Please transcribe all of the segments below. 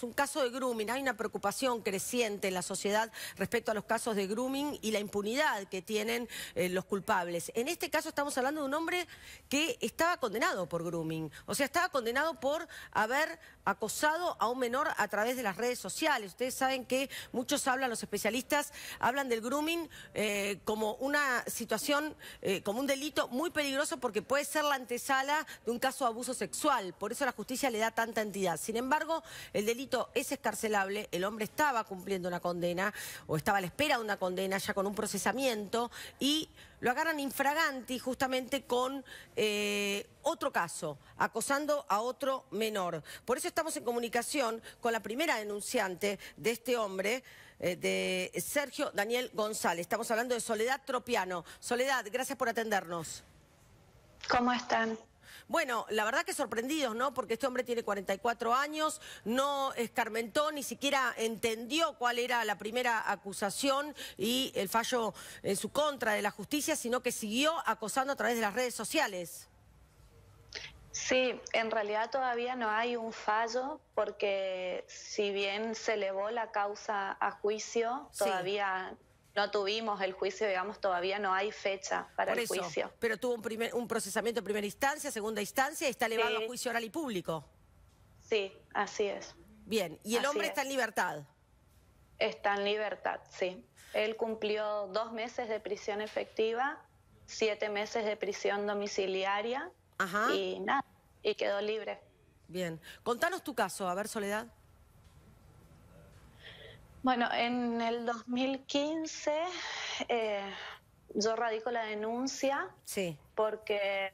Es un caso de grooming. Hay una preocupación creciente en la sociedad respecto a los casos de grooming y la impunidad que tienen eh, los culpables. En este caso estamos hablando de un hombre que estaba condenado por grooming. O sea, estaba condenado por haber acosado a un menor a través de las redes sociales. Ustedes saben que muchos hablan, los especialistas hablan del grooming eh, como una situación, eh, como un delito muy peligroso porque puede ser la antesala de un caso de abuso sexual. Por eso la justicia le da tanta entidad. Sin embargo, el delito es escarcelable, el hombre estaba cumpliendo una condena o estaba a la espera de una condena ya con un procesamiento y lo agarran infraganti justamente con eh, otro caso, acosando a otro menor. Por eso estamos en comunicación con la primera denunciante de este hombre, eh, de Sergio Daniel González. Estamos hablando de Soledad Tropiano. Soledad, gracias por atendernos. ¿Cómo están? Bueno, la verdad que sorprendidos, ¿no? Porque este hombre tiene 44 años, no escarmentó, ni siquiera entendió cuál era la primera acusación y el fallo en su contra de la justicia, sino que siguió acosando a través de las redes sociales. Sí, en realidad todavía no hay un fallo porque si bien se elevó la causa a juicio, todavía no tuvimos el juicio, digamos, todavía no hay fecha para el juicio. Pero tuvo un, primer, un procesamiento en primera instancia, segunda instancia, y está elevado a juicio oral y público. Sí, así es. Bien, ¿y el hombre está en libertad? Está en libertad, sí. Él cumplió dos meses de prisión efectiva, siete meses de prisión domiciliaria y nada, y quedó libre. Bien, contanos tu caso, a ver Soledad. Bueno, en el 2015 eh, yo radico la denuncia sí. porque,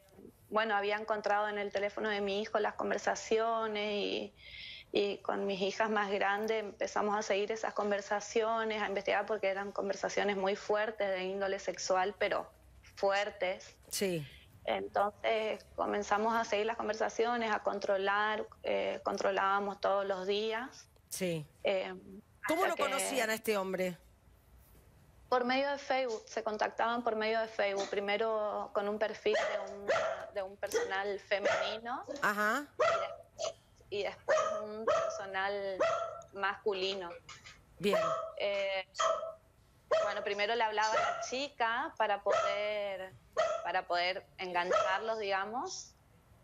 bueno, había encontrado en el teléfono de mi hijo las conversaciones y, y con mis hijas más grandes empezamos a seguir esas conversaciones, a investigar porque eran conversaciones muy fuertes de índole sexual, pero fuertes. Sí. Entonces comenzamos a seguir las conversaciones, a controlar, eh, controlábamos todos los días. Sí. Eh, ¿Cómo lo conocían a este hombre? Por medio de Facebook, se contactaban por medio de Facebook, primero con un perfil de un, personal femenino Y, después un personal masculino. Bien. Eh, bueno, primero le hablaba la chica para poder, para poder engancharlos, digamos,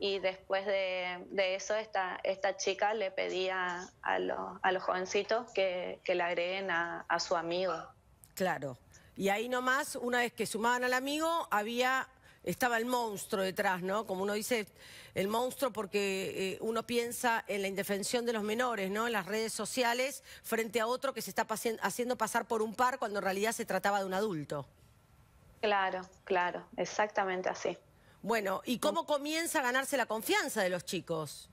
y después de, eso esta, esta, chica le pedía a, los, jovencitos que, le agreguen a, su amigo. Claro. Y ahí nomás, una vez que sumaban al amigo, había estaba el monstruo detrás, ¿no? Como uno dice, el monstruo porque eh, uno piensa en la indefensión de los menores, ¿no? En las redes sociales frente a otro que se está haciendo pasar por un par cuando en realidad se trataba de un adulto. Claro, claro, exactamente así. Bueno, ¿y cómo mm. comienza a ganarse la confianza de los chicos?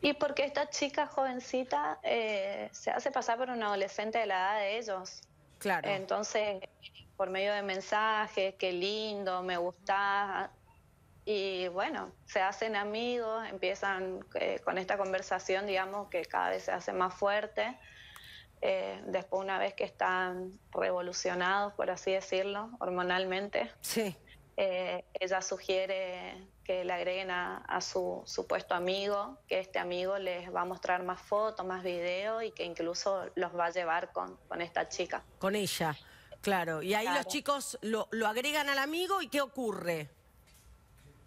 Y porque esta chica jovencita eh, se hace pasar por un adolescente de la edad de ellos. Claro. Entonces, por medio de mensajes, qué lindo, me gusta. Y bueno, se hacen amigos, empiezan eh, con esta conversación, digamos, que cada vez se hace más fuerte. Eh, después, una vez que están revolucionados, por así decirlo, hormonalmente. Sí. Eh, ella sugiere que le agreguen a, su supuesto amigo, que este amigo les va a mostrar más fotos, más videos y que incluso los va a llevar con, con esta chica. Con ella, claro. Y ahí los chicos lo, lo, agregan al amigo y ¿qué ocurre?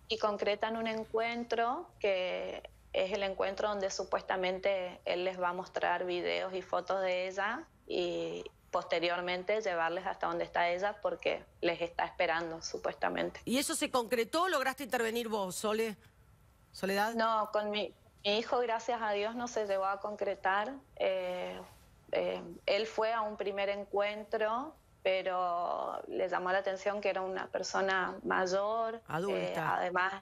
Y concretan un encuentro que es el encuentro donde supuestamente él les va a mostrar videos y fotos de ella y, posteriormente llevarles hasta donde está ella porque les está esperando supuestamente. ¿Y eso se concretó? ¿Lograste intervenir vos, Sole? Soledad? No, con mi, mi hijo, gracias a Dios, no se llevó a concretar. Eh, eh, él fue a un primer encuentro, pero le llamó la atención que era una persona mayor. Adulta. Eh, además,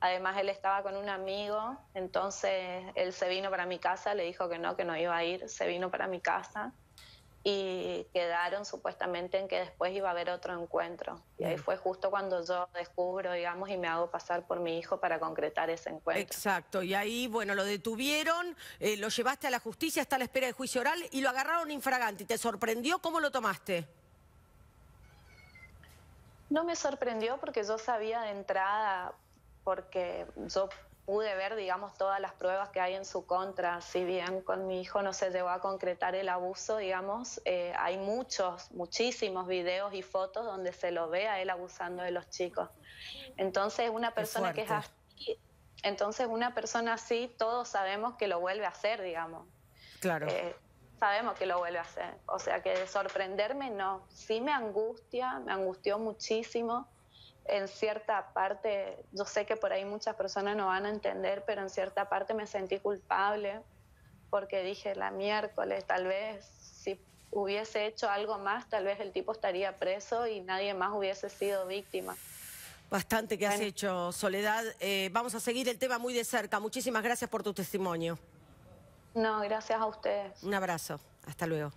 además, él estaba con un amigo, entonces él se vino para mi casa, le dijo que no, que no iba a ir, se vino para mi casa y quedaron supuestamente en que después iba a haber otro encuentro. Y ahí mm. fue justo cuando yo descubro, digamos, y me hago pasar por mi hijo para concretar ese encuentro. Exacto, y ahí, bueno, lo detuvieron, eh, lo llevaste a la justicia, hasta la espera de juicio oral y lo agarraron infragante. ¿Te sorprendió cómo lo tomaste? No me sorprendió porque yo sabía de entrada, porque yo pude ver, digamos, todas las pruebas que hay en su contra. Si bien con mi hijo no se llegó a concretar el abuso, digamos, eh, hay muchos, muchísimos videos y fotos donde se lo ve a él abusando de los chicos. Entonces, una persona que es así, entonces una persona así, todos sabemos que lo vuelve a hacer, digamos. Claro. Eh, sabemos que lo vuelve a hacer. O sea que sorprenderme no. Sí me angustia, me angustió muchísimo en cierta parte, yo sé que por ahí muchas personas no van a entender, pero en cierta parte me sentí culpable porque dije la miércoles, tal vez si hubiese hecho algo más, tal vez el tipo estaría preso y nadie más hubiese sido víctima. Bastante que has hecho, Soledad. Eh, vamos a seguir el tema muy de cerca. Muchísimas gracias por tu testimonio. No, gracias a ustedes. Un abrazo. Hasta luego.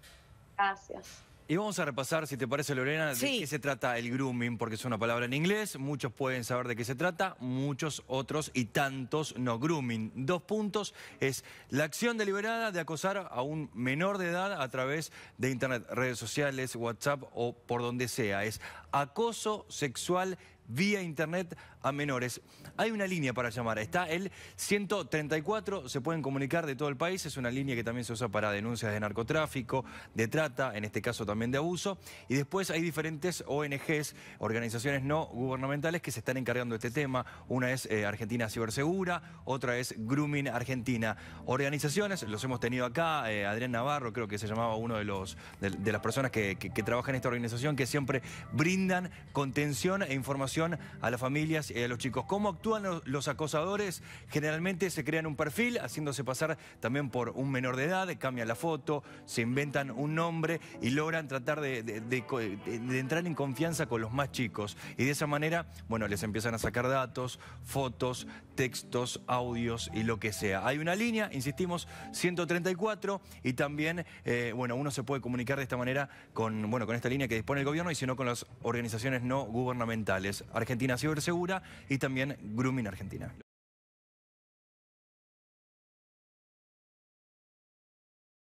Gracias. Y vamos a repasar, si te parece, Lorena, de qué se trata el grooming, porque es una palabra en inglés, muchos pueden saber de qué se trata, muchos otros y tantos no. Grooming, dos puntos, es la acción deliberada de acosar a un menor de edad a través de Internet, redes sociales, WhatsApp o por donde sea. Es acoso sexual vía internet a menores. Hay una línea para llamar, está el 134, se pueden comunicar de todo el país, es una línea que también se usa para denuncias de narcotráfico, de trata, en este caso también de abuso, y después hay diferentes ONGs, organizaciones no gubernamentales que se están encargando de este tema, una es eh, Argentina Cibersegura, otra es Grooming Argentina. Organizaciones, los hemos tenido acá, eh, Adrián Navarro creo que se llamaba uno de, los, de, las personas que, que trabajan en esta organización, que siempre brindan contención e información a las familias y a los chicos. ¿Cómo actúan los acosadores? Generalmente se crean un perfil haciéndose pasar también por un menor de edad, cambian la foto, se inventan un nombre y logran tratar de, entrar en confianza con los más chicos. Y de esa manera, bueno, les empiezan a sacar datos, fotos, textos, audios y lo que sea. Hay una línea, insistimos, 134 y también, eh, bueno, uno se puede comunicar de esta manera con, bueno, con esta línea que dispone el gobierno y si no con las organizaciones no gubernamentales. Argentina Cibersegura y también Grooming Argentina.